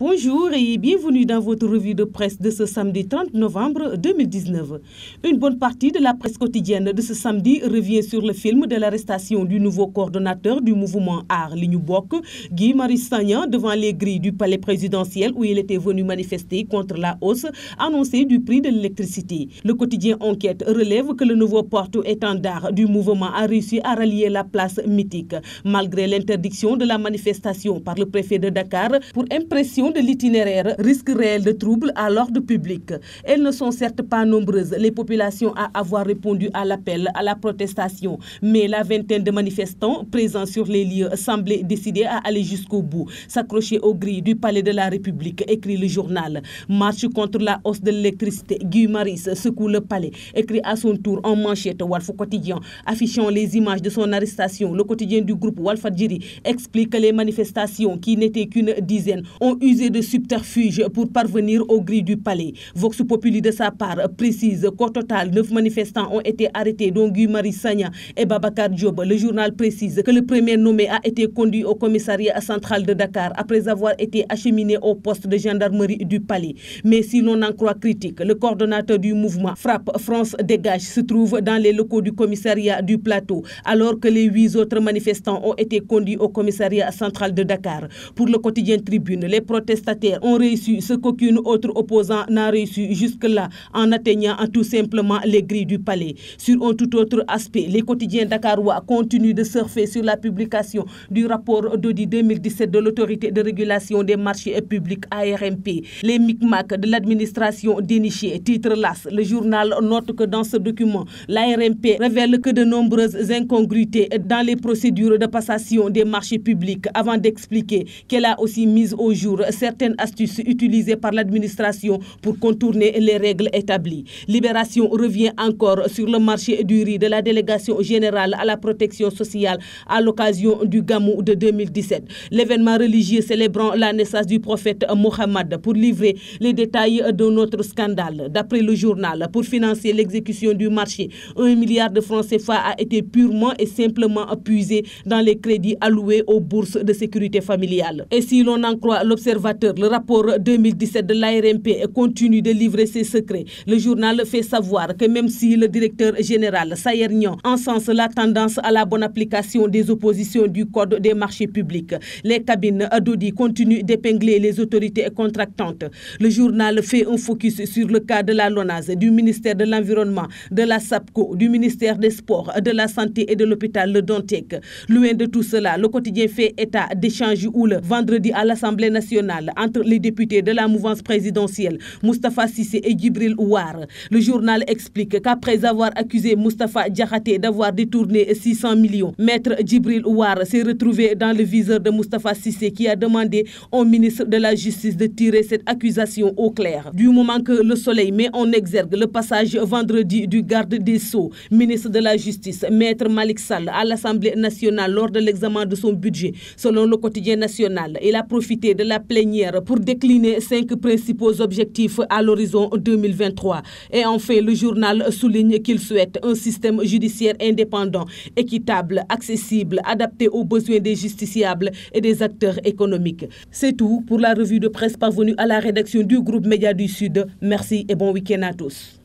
Bonjour et bienvenue dans votre revue de presse de ce samedi 30 novembre 2019. Une bonne partie de la presse quotidienne de ce samedi revient sur le film de l'arrestation du nouveau coordonnateur du mouvement Art Lignoubok, Guy Marie Sagnan, devant les grilles du palais présidentiel où il était venu manifester contre la hausse annoncée du prix de l'électricité. Le quotidien Enquête relève que le nouveau porte-étendard du mouvement a réussi à rallier la place mythique, malgré l'interdiction de la manifestation par le préfet de Dakar pour impression de l'itinéraire risque réel de troubles à l'ordre public. Elles ne sont certes pas nombreuses, les populations à avoir répondu à l'appel à la protestation, mais la vingtaine de manifestants présents sur les lieux semblaient décidés à aller jusqu'au bout, s'accrocher aux grilles du palais de la République, écrit le journal. Marche contre la hausse de l'électricité, Guy Maris secoue le palais, écrit à son tour en manchette Walf quotidien, affichant les images de son arrestation. Le quotidien du groupe Djiri explique que les manifestations, qui n'étaient qu'une dizaine, ont usé de subterfuge pour parvenir au gris du palais. Vox Populi de sa part précise qu'au total, neuf manifestants ont été arrêtés, dont Guy Marie Sagna et Babacar Diop. Le journal précise que le premier nommé a été conduit au commissariat central de Dakar après avoir été acheminé au poste de gendarmerie du palais. Mais si l'on en croit critique, le coordonnateur du mouvement Frappe France Dégage se trouve dans les locaux du commissariat du plateau, alors que les huit autres manifestants ont été conduits au commissariat central de Dakar. Pour le quotidien Tribune, les protestants ont réussi ce qu'aucun autre opposant n'a réussi jusque-là en atteignant tout simplement les grilles du palais. Sur un tout autre aspect, les quotidiens dakarois continuent de surfer sur la publication du rapport d'audit 2017 de l'autorité de régulation des marchés publics ARMP. Les micmacs de l'administration dénichée, titre LAS, le journal note que dans ce document, l'ARMP révèle que de nombreuses incongruités dans les procédures de passation des marchés publics avant d'expliquer qu'elle a aussi mis au jour certaines astuces utilisées par l'administration pour contourner les règles établies. Libération revient encore sur le marché du riz de la délégation générale à la protection sociale à l'occasion du Gamou de 2017. L'événement religieux célébrant la naissance du prophète Mohammed pour livrer les détails de notre scandale. D'après le journal, pour financer l'exécution du marché, un milliard de francs CFA a été purement et simplement puisé dans les crédits alloués aux bourses de sécurité familiale. Et si l'on en croit l'observation le rapport 2017 de l'ARMP continue de livrer ses secrets. Le journal fait savoir que même si le directeur général Sayer Nian encense la tendance à la bonne application des oppositions du Code des marchés publics, les cabines Adodi continuent d'épingler les autorités contractantes. Le journal fait un focus sur le cas de la LONAS, du ministère de l'Environnement, de la SAPCO, du ministère des Sports, de la Santé et de l'hôpital Le Loin de tout cela, le quotidien fait état d'échanges le vendredi à l'Assemblée nationale entre les députés de la mouvance présidentielle Mustapha Sissé et Gibril Ouar. Le journal explique qu'après avoir accusé Mustapha Diakhaté d'avoir détourné 600 millions, maître Djibril Ouar s'est retrouvé dans le viseur de Mustapha Sissé qui a demandé au ministre de la Justice de tirer cette accusation au clair. Du moment que le soleil met en exergue le passage vendredi du garde des Sceaux, ministre de la Justice, maître Malik Sall, à l'Assemblée nationale lors de l'examen de son budget. Selon le quotidien national, il a profité de la plainte pour décliner cinq principaux objectifs à l'horizon 2023. Et enfin, le journal souligne qu'il souhaite un système judiciaire indépendant, équitable, accessible, adapté aux besoins des justiciables et des acteurs économiques. C'est tout pour la revue de presse parvenue à la rédaction du groupe Média du Sud. Merci et bon week-end à tous.